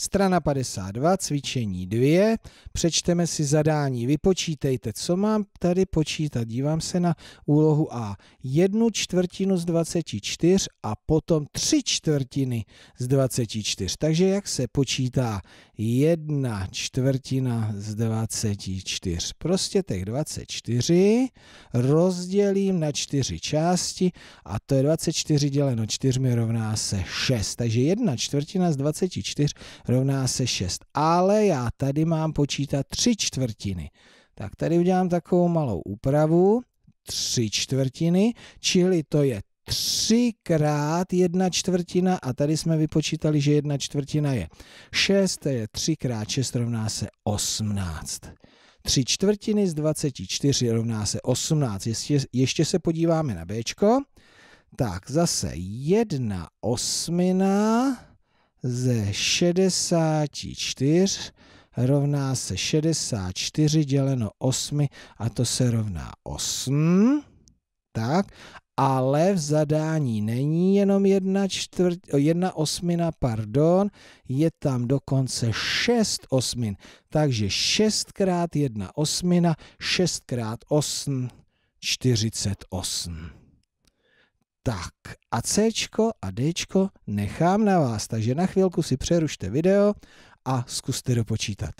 Strana 52, cvičení 2, přečteme si zadání, vypočítejte, co mám tady počítat. Dívám se na úlohu A. Jednu čtvrtinu z 24 a potom tři čtvrtiny z 24. Takže jak se počítá jedna čtvrtina z 24? Prostě těch 24 rozdělím na čtyři části a to je 24 děleno 4 rovná se 6. Takže jedna čtvrtina z 24 rovná se 6. Ale já tady mám počítat 3 čtvrtiny. Tak tady udělám takovou malou úpravu. 3 čtvrtiny, čili to je 3 krát 1 čtvrtina a tady jsme vypočítali, že 1 čtvrtina je 6, to je 3 krát 6 rovná se 18. 3 čtvrtiny z 24 rovná se 18. Ještě, ještě se podíváme na B. Tak zase 1 osmina ze 64 rovná se 64 děleno 8 a to se rovná 8. Tak, ale v zadání není jenom jedna, čtvrt, jedna osmina, pardon, je tam dokonce šest osmin. Takže šestkrát jedna osmina, šestkrát osm, čtyřicet osm. Tak, a C a D nechám na vás, takže na chvilku si přerušte video a zkuste dopočítat.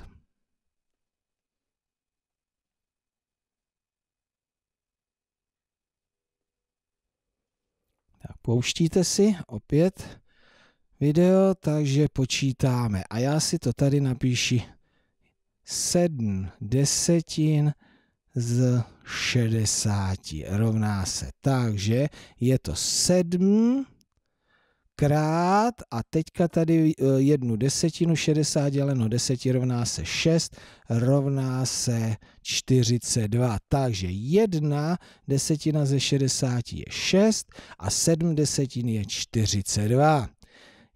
Tak pouštíte si opět video, takže počítáme. A já si to tady napíši 7 desetin z 60 rovná se. Takže je to 7 krát a teďka tady e, jednu desetinu 60 děleno 10 rovná se 6 rovná se 42. Takže jedna desetina ze 60 je 6 a 7 desetin je 42.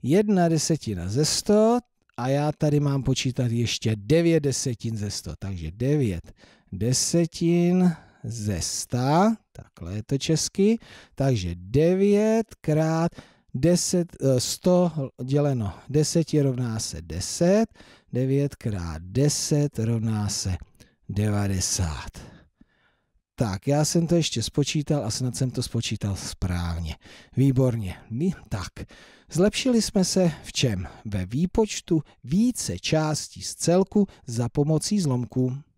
Jedna desetina ze 100 a já tady mám počítat ještě 9 desetin ze 100, takže 9 desetin ze sta, takhle je to česky, takže 9 krát 10, 100 eh, děleno 10 je rovná se 10, 9 krát 10 rovná se 90. Tak, já jsem to ještě spočítal a snad jsem to spočítal správně. Výborně. Tak, zlepšili jsme se v čem? Ve výpočtu více částí z celku za pomocí zlomků.